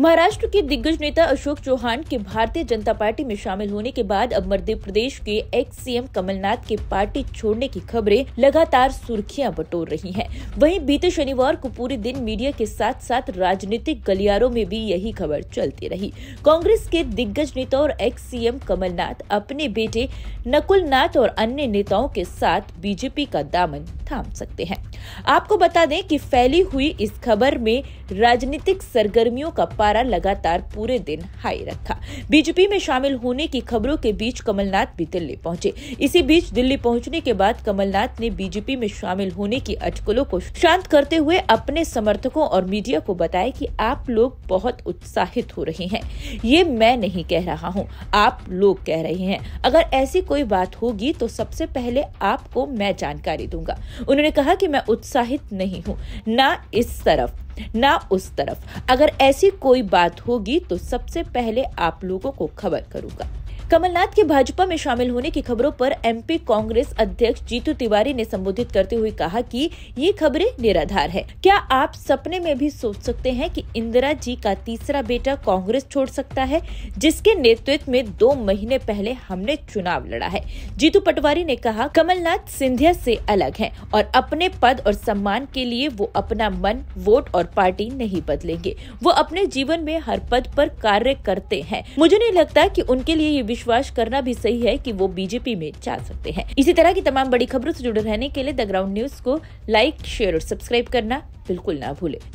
महाराष्ट्र के दिग्गज नेता अशोक चौहान के भारतीय जनता पार्टी में शामिल होने के बाद अब मध्य प्रदेश के एक्स सीएम कमलनाथ के पार्टी छोड़ने की खबरें लगातार सुर्खियां बटोर रही हैं। वहीं बीते शनिवार को पूरे दिन मीडिया के साथ साथ राजनीतिक गलियारों में भी यही खबर चलती रही कांग्रेस के दिग्गज नेता और एक्स सीएम कमलनाथ अपने बेटे नकुल नाथ और अन्य नेताओं के साथ बीजेपी का दामन थाम सकते हैं आपको बता दें कि फैली हुई इस खबर में राजनीतिक सरगर्मियों का पारा लगातार पूरे दिन हाई रखा बीजेपी में शामिल होने की खबरों के बीच कमलनाथ भी दिल्ली पहुंचे इसी बीच दिल्ली पहुंचने के बाद कमलनाथ ने बीजेपी में शामिल होने की अटकलों को शांत करते हुए अपने समर्थकों और मीडिया को बताया कि आप लोग बहुत उत्साहित हो रहे हैं ये मैं नहीं कह रहा हूँ आप लोग कह रहे हैं अगर ऐसी कोई बात होगी तो सबसे पहले आपको मैं जानकारी दूंगा उन्होंने कहा कि मैं उत्साहित नहीं हूँ ना इस तरफ ना उस तरफ अगर ऐसी कोई बात होगी तो सबसे पहले आप लोगों को खबर करूंगा कमलनाथ के भाजपा में शामिल होने की खबरों पर एमपी कांग्रेस अध्यक्ष जीतू तिवारी ने संबोधित करते हुए कहा कि ये खबरें निराधार है क्या आप सपने में भी सोच सकते हैं कि इंदिरा जी का तीसरा बेटा कांग्रेस छोड़ सकता है जिसके नेतृत्व में दो महीने पहले हमने चुनाव लड़ा है जीतू पटवारी ने कहा कमलनाथ सिंधिया से अलग है और अपने पद और सम्मान के लिए वो अपना मन वोट और पार्टी नहीं बदलेंगे वो अपने जीवन में हर पद पर कार्य करते हैं मुझे नहीं लगता कि उनके लिए ये विश्वास करना भी सही है कि वो बीजेपी में जा सकते हैं इसी तरह की तमाम बड़ी खबरों से जुड़े रहने के लिए द ग्राउंड न्यूज को लाइक शेयर और सब्सक्राइब करना बिल्कुल ना भूले